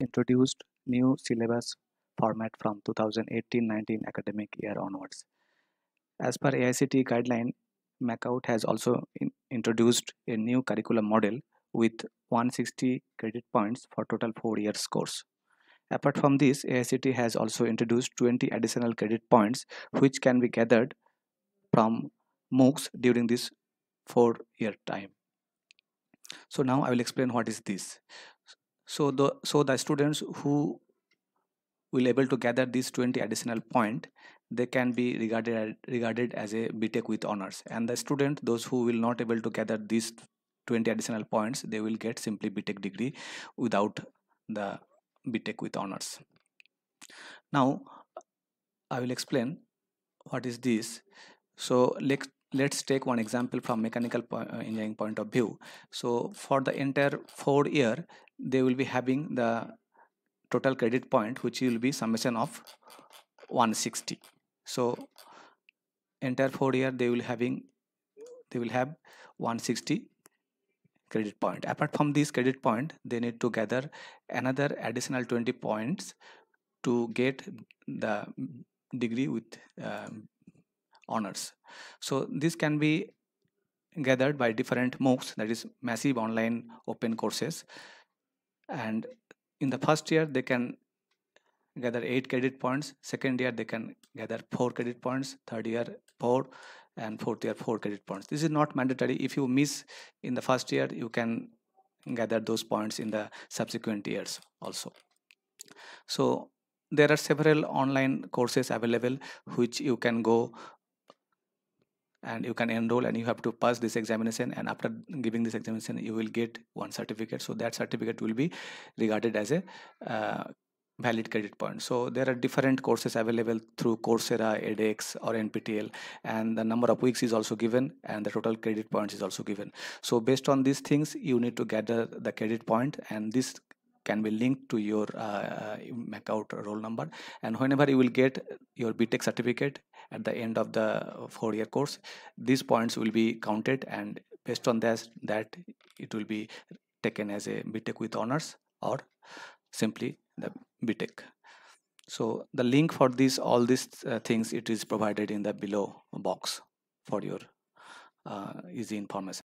introduced new syllabus format from 2018-19 academic year onwards. As per AICT guideline, MacOut has also introduced a new curriculum model with 160 credit points for total 4 years course. Apart from this, AICT has also introduced 20 additional credit points which can be gathered from MOOCs during this 4 year time. So now I will explain what is this so the so the students who will able to gather these 20 additional point they can be regarded regarded as a btech with honors and the student those who will not able to gather these 20 additional points they will get simply btech degree without the btech with honors now i will explain what is this so let's let's take one example from mechanical po uh, engineering point of view so for the entire four year they will be having the total credit point which will be summation of 160 so entire four year they will having they will have 160 credit point apart from these credit point they need to gather another additional 20 points to get the degree with uh, honors so this can be gathered by different MOOCs that is massive online open courses and in the first year they can gather 8 credit points second year they can gather 4 credit points third year 4 and fourth year 4 credit points this is not mandatory if you miss in the first year you can gather those points in the subsequent years also so there are several online courses available which you can go and you can enroll and you have to pass this examination and after giving this examination you will get one certificate so that certificate will be regarded as a uh, valid credit point so there are different courses available through coursera edx or nptel and the number of weeks is also given and the total credit points is also given so based on these things you need to gather the credit point and this can be linked to your uh, uh out roll number and whenever you will get your btech certificate at the end of the four year course these points will be counted and based on that that it will be taken as a btech with honors or simply the btech so the link for these all these uh, things it is provided in the below box for your uh, easy information